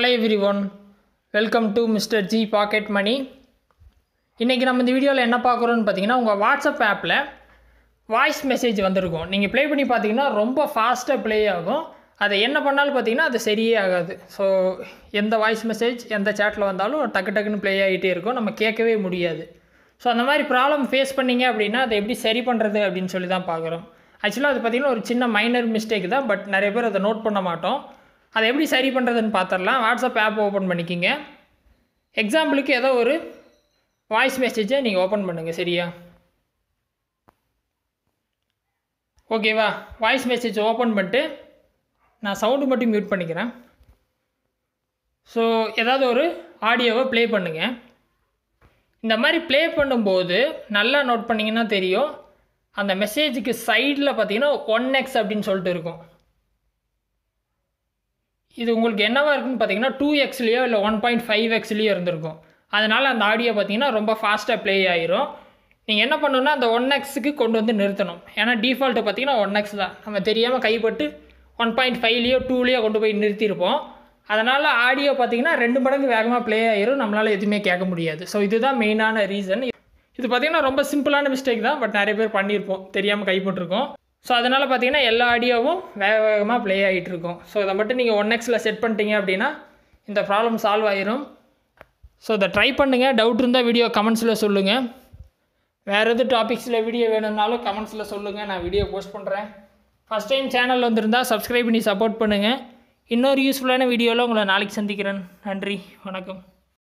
hello everyone welcome to mister G pocket money இன்றைக்கி நம்ம இந்த வீடியோவில் என்ன பார்க்குறோன்னு பார்த்தீங்கன்னா உங்கள் வாட்ஸ்அப் ஆப்பில் வாய்ஸ் மெசேஜ் வந்திருக்கும் நீங்கள் ப்ளே பண்ணி பார்த்தீங்கன்னா ரொம்ப ஃபாஸ்ட்டாக ப்ளே ஆகும் அதை என்ன பண்ணாலும் பார்த்தீங்கன்னா அது சரியே ஆகாது ஸோ எந்த வாய்ஸ் மெசேஜ் எந்த சேட்டில் வந்தாலும் டக்கு டக்குன்னு ப்ளே ஆகிட்டே இருக்கும் நம்ம கேட்கவே முடியாது ஸோ அந்த மாதிரி ப்ராப்ளம் ஃபேஸ் பண்ணிங்க அப்படின்னா அதை எப்படி சரி பண்ணுறது அப்படின்னு சொல்லி தான் பார்க்குறோம் ஆக்சுவலாக அது பார்த்திங்கன்னா ஒரு சின்ன மைனர் மிஸ்டேக் தான் பட் நிறைய பேர் அதை நோட் பண்ண மாட்டோம் அதை எப்படி சரி பண்ணுறதுன்னு பார்த்துடலாம் வாட்ஸ்அப் ஆப் ஓப்பன் பண்ணிக்கிங்க எக்ஸாம்பிளுக்கு ஏதோ ஒரு வாய்ஸ் மெசேஜை நீங்கள் ஓப்பன் பண்ணுங்கள் சரியா ஓகேவா வாய்ஸ் மெசேஜ் ஓப்பன் பண்ணிட்டு நான் சவுண்டு மட்டும் மியூட் பண்ணிக்கிறேன் ஸோ ஏதாவது ஒரு ஆடியோவை ப்ளே பண்ணுங்கள் இந்த மாதிரி ப்ளே பண்ணும்போது நல்லா நோட் பண்ணிங்கன்னா தெரியும் அந்த மெசேஜுக்கு சைடில் பார்த்தீங்கன்னா ஒன் எக்ஸ் அப்படின்னு சொல்லிட்டு இருக்கும் இது உங்களுக்கு என்னவாக இருக்குன்னு பார்த்தீங்கன்னா டூ எக்ஸ்லேயோ இல்லை ஒன் பாயிண்ட் ஃபைவ் எக்ஸ்லேயோ இருந்திருக்கும் அதனால் அந்த ஆடியோ பார்த்தீங்கன்னா ரொம்ப ஃபாஸ்ட்டாக ப்ளே ஆயிரும் நீங்கள் என்ன பண்ணணுன்னா அந்த ஒன் எக்ஸுக்கு கொண்டு வந்து நிறுத்தணும் ஏன்னா டிஃபால்ட்டு பார்த்தீங்கன்னா ஒன் எக்ஸ் தான் நம்ம தெரியாமல் கைப்பட்டு ஒன் பாயிண்ட் ஃபைவ்லேயோ டூலேயோ கொண்டு போய் நிறுத்தியிருப்போம் அதனால் ஆடியோ பார்த்திங்கன்னா ரெண்டு மடங்கு வேகமாக ப்ளே ஆயிரும் நம்மளால் எதுவுமே கேட்க முடியாது ஸோ இதுதான் மெயினான ரீசன் இது பார்த்திங்கன்னா ரொம்ப சிம்பிளான மிஸ்டேக் தான் பட் நிறைய பேர் பண்ணியிருப்போம் தெரியாமல் கைப்பட்டிருக்கோம் ஸோ அதனால் பார்த்தீங்கன்னா எல்லா ஆடியோவும் வேக வேகமாக ப்ளே ஆகிட்டு இருக்கும் ஸோ இதை மட்டும் நீங்கள் ஒன் எக்ஸில் செட் பண்ணிட்டீங்க அப்படின்னா இந்த ப்ராப்ளம் சால்வ் ஆயிரும் ஸோ இதை ட்ரை பண்ணுங்கள் டவுட் இருந்தால் வீடியோ கமெண்ட்ஸில் சொல்லுங்கள் வேறு எது டாபிக்ஸில் வீடியோ வேணும்னாலும் கமெண்ட்ஸில் சொல்லுங்கள் நான் வீடியோ போஸ்ட் பண்ணுறேன் ஃபஸ்ட் டைம் சேனல் வந்திருந்தால் சப்ஸ்கிரைப் பண்ணி சப்போர்ட் பண்ணுங்கள் இன்னொரு யூஸ்ஃபுல்லான வீடியோவில் உங்களை நாளைக்கு சந்திக்கிறேன் நன்றி வணக்கம்